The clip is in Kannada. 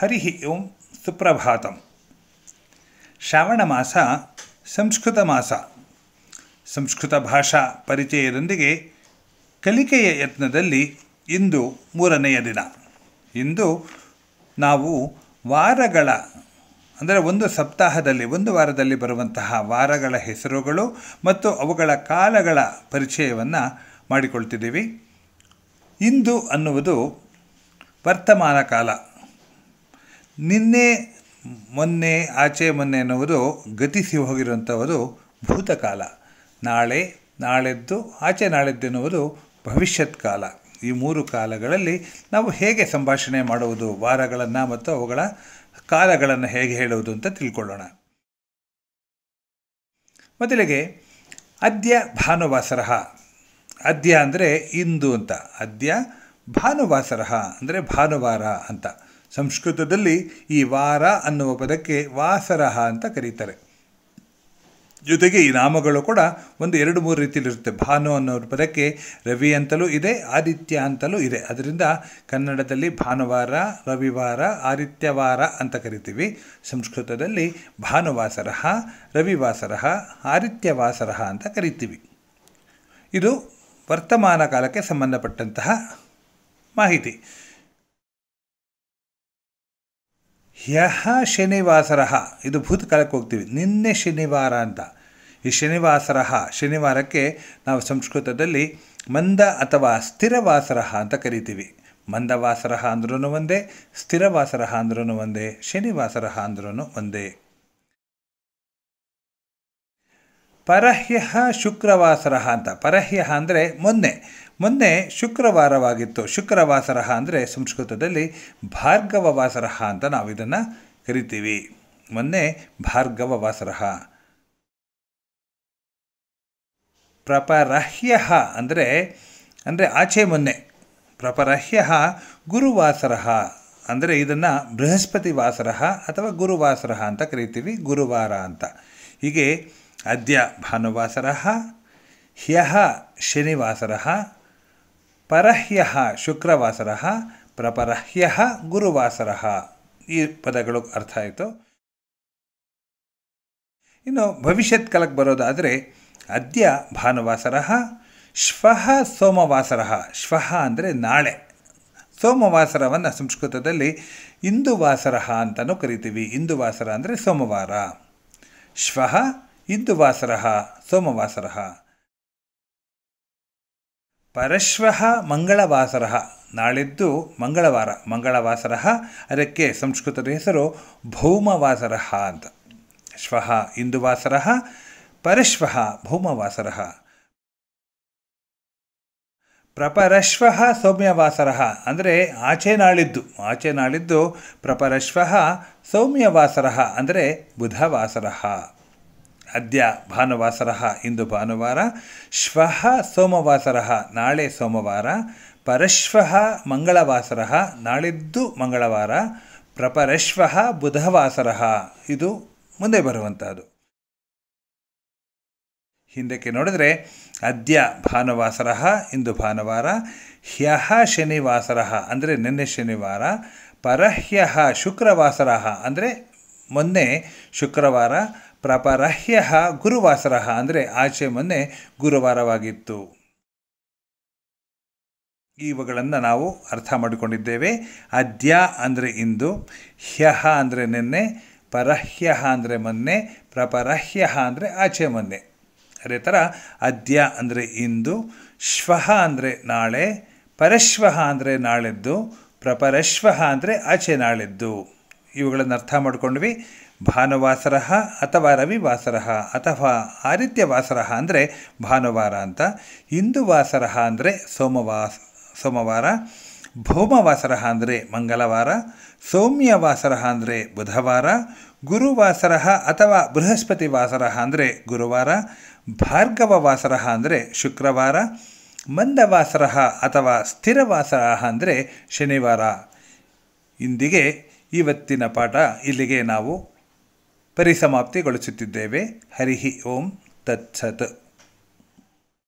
ಹರಿಹಿ ಓಂ ಸುಪ್ರಭಾತಂ ಶ್ರಾವಣ ಮಾಸ ಸಂಸ್ಕೃತ ಮಾಸ ಸಂಸ್ಕೃತ ಭಾಷಾ ಪರಿಚಯದೊಂದಿಗೆ ಕಲಿಕೆಯ ಯತ್ನದಲ್ಲಿ ಇಂದು ಮೂರನೆಯ ದಿನ ಇಂದು ನಾವು ವಾರಗಳ ಅಂದರೆ ಒಂದು ಸಪ್ತಾಹದಲ್ಲಿ ಒಂದು ವಾರದಲ್ಲಿ ಬರುವಂತಹ ವಾರಗಳ ಹೆಸರುಗಳು ಮತ್ತು ಅವುಗಳ ಕಾಲಗಳ ಪರಿಚಯವನ್ನು ಮಾಡಿಕೊಳ್ತಿದ್ದೀವಿ ಇಂದು ಅನ್ನುವುದು ವರ್ತಮಾನ ಕಾಲ ನಿನ್ನೆ ಮೊನ್ನೆ ಆಚೆ ಮೊನ್ನೆ ಎನ್ನುವುದು ಗತಿಸಿ ಹೋಗಿರುವಂಥವರು ಭೂತಕಾಲ ನಾಳೆ ನಾಳೆದ್ದು ಆಚೆ ನಾಳೆದ್ದೆನ್ನುವುದು ಭವಿಷ್ಯತ್ ಕಾಲ ಈ ಮೂರು ಕಾಲಗಳಲ್ಲಿ ನಾವು ಹೇಗೆ ಸಂಭಾಷಣೆ ಮಾಡುವುದು ವಾರಗಳನ್ನು ಮತ್ತು ಅವುಗಳ ಕಾಲಗಳನ್ನು ಹೇಗೆ ಹೇಳುವುದು ಅಂತ ತಿಳ್ಕೊಳ್ಳೋಣ ಮೊದಲಿಗೆ ಅದ್ಯ ಭಾನುವಾಸರಹ ಅದ್ಯ ಅಂದರೆ ಇಂದು ಅಂತ ಅದ್ಯ ಭಾನುವಾಸರಹ ಅಂದರೆ ಭಾನುವಾರ ಅಂತ ಸಂಸ್ಕೃತದಲ್ಲಿ ಈ ವಾರ ಅನ್ನುವ ಪದಕ್ಕೆ ವಾಸರಹ ಅಂತ ಕರೀತಾರೆ ಜೊತೆಗೆ ಈ ನಾಮಗಳು ಕೂಡ ಒಂದು ಎರಡು ಮೂರು ರೀತಿಯಲ್ಲಿರುತ್ತೆ ಭಾನು ಅನ್ನೋ ಪದಕ್ಕೆ ರವಿ ಅಂತಲೂ ಇದೆ ಆದಿತ್ಯ ಅಂತಲೂ ಇದೆ ಅದರಿಂದ ಕನ್ನಡದಲ್ಲಿ ಭಾನುವಾರ ರವಿವಾರ ಆದಿತ್ಯವಾರ ಅಂತ ಕರಿತೀವಿ ಸಂಸ್ಕೃತದಲ್ಲಿ ಭಾನುವಾಸರಹ ರವಿವಾಸರಹ ಆದಿತ್ಯವಾಸರಹ ಅಂತ ಕರಿತೀವಿ ಇದು ವರ್ತಮಾನ ಕಾಲಕ್ಕೆ ಸಂಬಂಧಪಟ್ಟಂತಹ ಮಾಹಿತಿ ಯಹ ಶನಿವಾಸರಃ ಇದು ಭೂತಕಾಲಕ್ಕೆ ಹೋಗ್ತೀವಿ ನಿನ್ನೆ ಶನಿವಾರ ಅಂತ ಈ ಶನಿವಾಸರಹ ಶನಿವಾರಕ್ಕೆ ನಾವು ಸಂಸ್ಕೃತದಲ್ಲಿ ಮಂದ ಅಥವಾ ಸ್ಥಿರವಾಸರಹ ಅಂತ ಕರಿತೀವಿ ಮಂದವಾಸರ ಅಂದ್ರೂ ಒಂದೇ ಸ್ಥಿರವಾಸರ ಅಂದ್ರೂ ಒಂದೇ ಶನಿವಾಸರಹ ಅಂದ್ರೂ ಒಂದೇ ಪರಹ್ಯ ಶುಕ್ರವಾಸರ ಅಂತ ಪರಹ್ಯ ಅಂದರೆ ಮೊನ್ನೆ ಮೊನ್ನೆ ಶುಕ್ರವಾರವಾಗಿತ್ತು ಶುಕ್ರವಾಸರ ಅಂದರೆ ಸಂಸ್ಕೃತದಲ್ಲಿ ಭಾರ್ಗವ ವಾಸರ ಅಂತ ನಾವು ಇದನ್ನು ಕರಿತೀವಿ ಮೊನ್ನೆ ಭಾರ್ಗವ ವಾಸರ ಪ್ರಪರಹ್ಯ ಅಂದರೆ ಅಂದರೆ ಆಚೆ ಮೊನ್ನೆ ಪ್ರಪರಹ್ಯ ಗುರುವಾಸರ ಅಂದರೆ ಇದನ್ನು ಬೃಹಸ್ಪತಿ ವಾಸರ ಅಥವಾ ಗುರುವಾಸರ ಅಂತ ಕರಿತೀವಿ ಗುರುವಾರ ಅಂತ ಹೀಗೆ ಅದ್ಯ ಭಾನುವಾಸರಃ ಹ್ಯಃ ಶನಿವಾಸರಃ ಪರಹ್ಯಃ ಶುಕ್ರವಾಸರಃ ಪ್ರಪರಹ್ಯ ಗುರುವಾಸರ ಈ ಪದಗಳು ಅರ್ಥ ಆಯಿತು ಇನ್ನು ಭವಿಷ್ಯತ್ ಕಾಲಕ್ಕೆ ಬರೋದಾದರೆ ಅದ್ಯ ಭಾನುವಾಸರಃ ಶ್ವಃ ಸೋಮವಾಸರಃ ಶ್ವಃ ಅಂದರೆ ನಾಳೆ ಸೋಮವಾಸರವನ್ನು ಸಂಸ್ಕೃತದಲ್ಲಿ ಇಂದುವಾಸರಃ ಅಂತಲೂ ಕರಿತೀವಿ ಇಂದುವಾಸರ ಅಂದರೆ ಸೋಮವಾರ ಶ್ವಃ ಇಂದುವಾಸರಃ ಸೋಮವಾಸರ ಪರಶ್ವ ಮಂಗಳವಾಸರ ನಾಳಿದ್ದು ಮಂಗಳವಾರ ಮಂಗಳವಾಸರ ಅದಕ್ಕೆ ಸಂಸ್ಕೃತದ ಹೆಸರು ಭೌಮವಾಸರ ಅಂತ ಶ್ವಃ ಇಂದುವಾಸರಃ ಪರಶ್ವ ಭೌಮವಾಸರ ಪ್ರಪರಶ್ವಃ ಸೌಮ್ಯವಾಸರ ಅಂದರೆ ಆಚೆ ನಾಳಿದ್ದು ಆಚೆ ನಾಳಿದ್ದು ಪ್ರಪರಶ್ವಃ ಸೌಮ್ಯವಾಸರ ಅಂದರೆ ಬುಧವಾಸರ ಅದ್ಯ ಭಾನುವಾಸರ ಇಂದು ಭಾನುವಾರ ಶ್ವಃ ಸೋಮವಾಸರ ನಾಳೆ ಸೋಮವಾರ ಪರಶ್ವ ಮಂಗಳವಾಸರ ನಾಳಿದ್ದು ಮಂಗಳವಾರ ಪ್ರಪರಶ್ವ ಬುಧವಾಸರ ಇದು ಮುಂದೆ ಬರುವಂಥದ್ದು ಹಿಂದಕ್ಕೆ ನೋಡಿದ್ರೆ ಅದ್ಯ ಭಾನುವಾಸರ ಇಂದು ಭಾನುವಾರ ಹ್ಯಹ ಶನಿವಾಸರ ಅಂದರೆ ನಿನ್ನೆ ಶನಿವಾರ ಪರಹ್ಯಹ ಶುಕ್ರವಾಸರ ಅಂದರೆ ಮೊನ್ನೆ ಶುಕ್ರವಾರ ಪ್ರಪರಹ್ಯ ಗುರುವಾಸರ ಅಂದರೆ ಆಚೆ ಮೊನ್ನೆ ಗುರುವಾರವಾಗಿತ್ತು ಇವುಗಳನ್ನು ನಾವು ಅರ್ಥ ಮಾಡಿಕೊಂಡಿದ್ದೇವೆ ಅದ್ಯ ಅಂದರೆ ಇಂದು ಹ್ಯಹ ಅಂದರೆ ನಿನ್ನೆ ಪರಹ್ಯ ಅಂದರೆ ಮೊನ್ನೆ ಪ್ರಪರಹ್ಯ ಅಂದರೆ ಆಚೆ ಮೊನ್ನೆ ಅದೇ ಥರ ಅದ್ಯ ಅಂದರೆ ಇಂದು ಶ್ವಃ ಅಂದರೆ ನಾಳೆ ಪರಶ್ವಹ ಅಂದರೆ ನಾಳೆದ್ದು ಪ್ರಪರಶ್ವಹ ಅಂದರೆ ಆಚೆ ನಾಳೆದ್ದು ಇವುಗಳನ್ನು ಅರ್ಥ ಮಾಡಿಕೊಂಡ್ವಿ ಭಾನುವಾಸರ ಅಥವಾ ರವಿವಾಸರ ಅಥವಾ ಆದಿತ್ಯವಾಸರ ಅಂದರೆ ಭಾನುವಾರ ಅಂತ ಹಿಂದುವಾಸರ ಅಂದರೆ ಸೋಮವಾಸ ಸೋಮವಾರ ಭೌಮವಾಸರ ಅಂದರೆ ಮಂಗಳವಾರ ಸೌಮ್ಯವಾಸರ ಅಂದರೆ ಬುಧವಾರ ಗುರುವಾಸರ ಅಥವಾ ವಾಸರ ಅಂದರೆ ಗುರುವಾರ ವಾಸರ ಅಂದರೆ ಶುಕ್ರವಾರ ಮಂದವಾಸರ ಅಥವಾ ಸ್ಥಿರವಾಸರ ಅಂದರೆ ಶನಿವಾರ ಇಂದಿಗೆ ಇವತ್ತಿನ ಪಾಠ ಇಲ್ಲಿಗೆ ನಾವು ಪರಿಸಮಾಪ್ತಿಗೊಳಿಸುತ್ತಿದ್ದೇವೆ ಹರಿಹಿ ಓಂ ತತ್ಸತ್